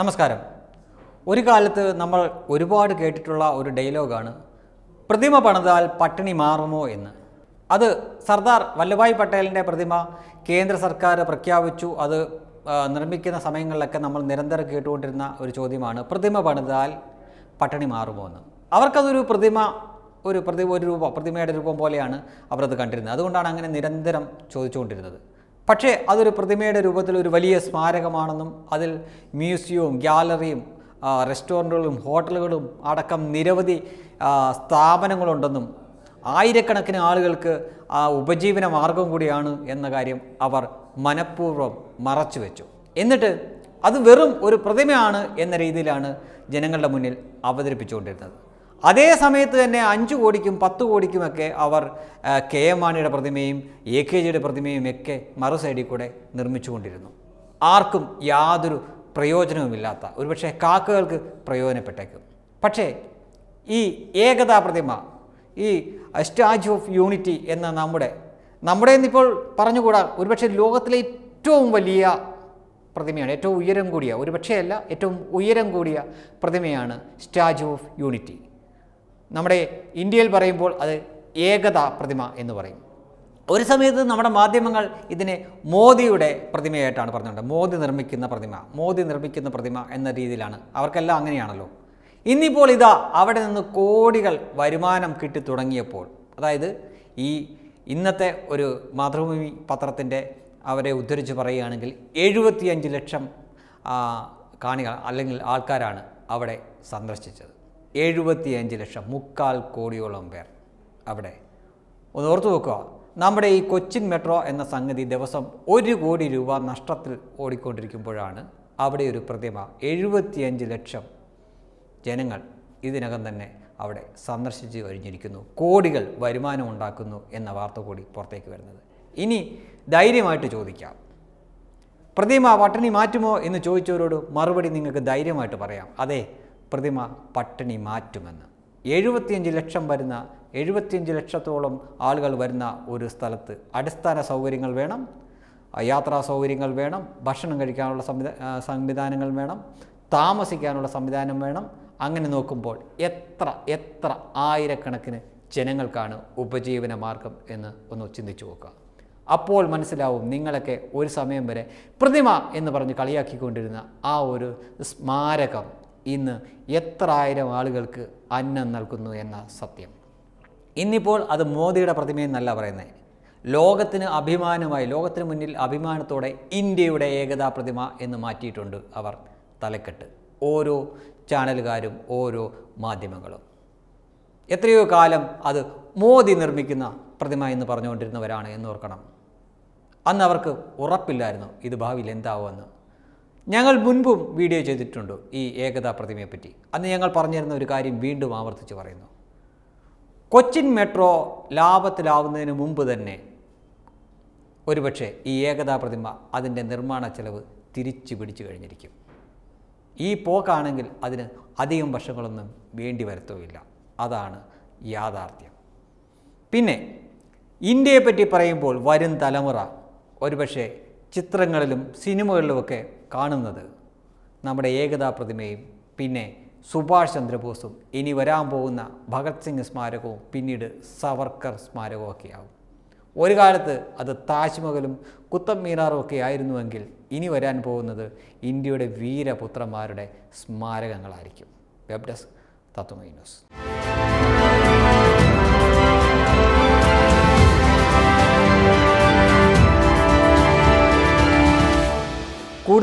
നമസ്കാരം ഒരു കാലത്ത് നമ്മൾ ഒരുപാട് കേട്ടിട്ടുള്ള ഒരു ഡയലോഗാണ് പ്രതിമ പണിതാൽ പട്ടിണി മാറുമോ എന്ന് അത് സർദാർ വല്ലഭായ് പട്ടേലിൻ്റെ പ്രതിമ കേന്ദ്ര സർക്കാർ പ്രഖ്യാപിച്ചു അത് നിർമ്മിക്കുന്ന സമയങ്ങളിലൊക്കെ നമ്മൾ നിരന്തരം കേട്ടുകൊണ്ടിരുന്ന ഒരു ചോദ്യമാണ് പ്രതിമ പണിതാൽ പട്ടിണി മാറുമോ എന്ന് അവർക്കതൊരു പ്രതിമ ഒരു പ്രതിമ ഒരു രൂപം പ്രതിമയുടെ രൂപം പോലെയാണ് അവരത് കണ്ടിരുന്നത് അതുകൊണ്ടാണ് അങ്ങനെ നിരന്തരം ചോദിച്ചുകൊണ്ടിരുന്നത് പക്ഷേ അതൊരു പ്രതിമയുടെ രൂപത്തിൽ ഒരു വലിയ സ്മാരകമാണെന്നും അതിൽ മ്യൂസിയവും ഗ്യാലറിയും റെസ്റ്റോറൻറ്റുകളും ഹോട്ടലുകളും അടക്കം നിരവധി സ്ഥാപനങ്ങളുണ്ടെന്നും ആയിരക്കണക്കിന് ആളുകൾക്ക് ആ ഉപജീവന മാർഗം കൂടിയാണ് എന്ന കാര്യം അവർ മനഃപൂർവ്വം മറച്ചു വെച്ചു എന്നിട്ട് അത് വെറും ഒരു പ്രതിമയാണ് എന്ന രീതിയിലാണ് ജനങ്ങളുടെ മുന്നിൽ അവതരിപ്പിച്ചുകൊണ്ടിരുന്നത് അതേ സമയത്ത് തന്നെ അഞ്ചു കോടിക്കും പത്ത് കോടിക്കുമൊക്കെ അവർ കെ എം മാണിയുടെ പ്രതിമയും എ കെ ജിയുടെ പ്രതിമയും ഒക്കെ മറു സൈഡിൽ കൂടെ നിർമ്മിച്ചുകൊണ്ടിരുന്നു ആർക്കും യാതൊരു പ്രയോജനവുമില്ലാത്ത ഒരുപക്ഷെ കാക്കകൾക്ക് പ്രയോജനപ്പെട്ടേക്കും പക്ഷേ ഈ ഏകതാ പ്രതിമ ഈ സ്റ്റാച്യു ഓഫ് യൂണിറ്റി എന്ന നമ്മുടെ നമ്മുടെ ഇന്നിപ്പോൾ പറഞ്ഞുകൂടാ ഒരുപക്ഷെ ലോകത്തിലെ ഏറ്റവും വലിയ പ്രതിമയാണ് ഏറ്റവും ഉയരം കൂടിയ ഒരുപക്ഷേ അല്ല ഏറ്റവും ഉയരം കൂടിയ പ്രതിമയാണ് സ്റ്റാച്യു ഓഫ് യൂണിറ്റി നമ്മുടെ ഇന്ത്യയിൽ പറയുമ്പോൾ അത് ഏകതാ പ്രതിമ എന്ന് പറയും ഒരു സമയത്ത് നമ്മുടെ മാധ്യമങ്ങൾ ഇതിനെ മോദിയുടെ പ്രതിമയായിട്ടാണ് പറഞ്ഞത് മോദി നിർമ്മിക്കുന്ന പ്രതിമ മോദി നിർമ്മിക്കുന്ന പ്രതിമ എന്ന രീതിയിലാണ് അവർക്കെല്ലാം അങ്ങനെയാണല്ലോ ഇന്നിപ്പോൾ ഇതാ അവിടെ നിന്ന് കോടികൾ വരുമാനം കിട്ടി തുടങ്ങിയപ്പോൾ അതായത് ഈ ഇന്നത്തെ ഒരു മാതൃഭൂമി പത്രത്തിൻ്റെ അവരെ ഉദ്ധരിച്ച് പറയുകയാണെങ്കിൽ എഴുപത്തിയഞ്ച് ലക്ഷം കാണികൾ അല്ലെങ്കിൽ ആൾക്കാരാണ് അവിടെ സന്ദർശിച്ചത് എഴുപത്തിയഞ്ച് ലക്ഷം മുക്കാൽ കോടിയോളം പേർ അവിടെ ഒന്ന് ഓർത്തു വെക്കുക നമ്മുടെ ഈ കൊച്ചിൻ മെട്രോ എന്ന സംഗതി ദിവസം ഒരു കോടി രൂപ നഷ്ടത്തിൽ ഓടിക്കൊണ്ടിരിക്കുമ്പോഴാണ് അവിടെ ഒരു പ്രതിമ എഴുപത്തിയഞ്ച് ലക്ഷം ജനങ്ങൾ ഇതിനകം തന്നെ അവിടെ സന്ദർശിച്ചു കഴിഞ്ഞിരിക്കുന്നു കോടികൾ വരുമാനം ഉണ്ടാക്കുന്നു എന്ന വാർത്ത കൂടി പുറത്തേക്ക് വരുന്നത് ഇനി ധൈര്യമായിട്ട് ചോദിക്കാം പ്രതിമ പട്ടിണി മാറ്റുമോ എന്ന് ചോദിച്ചവരോട് മറുപടി നിങ്ങൾക്ക് ധൈര്യമായിട്ട് പറയാം അതെ പ്രതിമ പട്ടിണി മാറ്റുമെന്ന് എഴുപത്തിയഞ്ച് ലക്ഷം വരുന്ന എഴുപത്തിയഞ്ച് ലക്ഷത്തോളം ആളുകൾ വരുന്ന ഒരു സ്ഥലത്ത് അടിസ്ഥാന സൗകര്യങ്ങൾ വേണം യാത്രാ സൗകര്യങ്ങൾ വേണം ഭക്ഷണം കഴിക്കാനുള്ള സംവിധാനങ്ങൾ വേണം താമസിക്കാനുള്ള സംവിധാനം വേണം അങ്ങനെ നോക്കുമ്പോൾ എത്ര എത്ര ആയിരക്കണക്കിന് ജനങ്ങൾക്കാണ് ഉപജീവന മാർഗം എന്ന് ഒന്ന് ചിന്തിച്ചു നോക്കുക അപ്പോൾ മനസ്സിലാവും നിങ്ങളൊക്കെ ഒരു സമയം വരെ പ്രതിമ എന്ന് പറഞ്ഞ് കളിയാക്കിക്കൊണ്ടിരുന്ന ആ ഒരു സ്മാരകം ഇന്ന് എത്ര ആയിരം ആളുകൾക്ക് അന്നം നൽകുന്നു എന്ന സത്യം ഇന്നിപ്പോൾ അത് മോദിയുടെ പ്രതിമയെന്നല്ല പറയുന്നത് ലോകത്തിന് അഭിമാനമായി ലോകത്തിന് മുന്നിൽ അഭിമാനത്തോടെ ഇന്ത്യയുടെ ഏകതാ പ്രതിമ എന്ന് മാറ്റിയിട്ടുണ്ട് അവർ തലക്കെട്ട് ഓരോ ചാനലുകാരും ഓരോ മാധ്യമങ്ങളും എത്രയോ കാലം അത് മോദി നിർമ്മിക്കുന്ന പ്രതിമ എന്ന് പറഞ്ഞുകൊണ്ടിരുന്നവരാണ് എന്നോർക്കണം അന്ന് അവർക്ക് ഉറപ്പില്ലായിരുന്നു ഇത് ഭാവിയിൽ എന്താവുമെന്ന് ഞങ്ങൾ മുൻപും വീഡിയോ ചെയ്തിട്ടുണ്ട് ഈ ഏകതാ പ്രതിമയെപ്പറ്റി അന്ന് ഞങ്ങൾ പറഞ്ഞിരുന്ന ഒരു കാര്യം വീണ്ടും ആവർത്തിച്ച് പറയുന്നു കൊച്ചിൻ മെട്രോ ലാഭത്തിലാവുന്നതിന് മുമ്പ് തന്നെ ഒരുപക്ഷെ ഈ ഏകതാ പ്രതിമ അതിൻ്റെ നിർമ്മാണ ചെലവ് തിരിച്ചു പിടിച്ചു കഴിഞ്ഞിരിക്കും ഈ പോക്കാണെങ്കിൽ അതിന് അധികം വർഷങ്ങളൊന്നും വേണ്ടി വരത്തുമില്ല അതാണ് യാഥാർത്ഥ്യം പിന്നെ ഇന്ത്യയെപ്പറ്റി പറയുമ്പോൾ വരും തലമുറ ഒരുപക്ഷെ ചിത്രങ്ങളിലും സിനിമകളിലുമൊക്കെ കാണുന്നത് നമ്മുടെ ഏകതാ പ്രതിമയും പിന്നെ സുഭാഷ് ചന്ദ്രബോസും ഇനി വരാൻ പോകുന്ന ഭഗത് സിംഗ് സ്മാരകവും പിന്നീട് സവർക്കർ സ്മാരകവും ഒക്കെയാവും ഒരു കാലത്ത് അത് താജ്മഹലും കുത്തബ് മീനാറും ഒക്കെ ആയിരുന്നുവെങ്കിൽ ഇനി വരാൻ പോകുന്നത് ഇന്ത്യയുടെ വീരപുത്രന്മാരുടെ സ്മാരകങ്ങളായിരിക്കും വെബ് ഡെസ്ക് തത്വമൈ ന്യൂസ്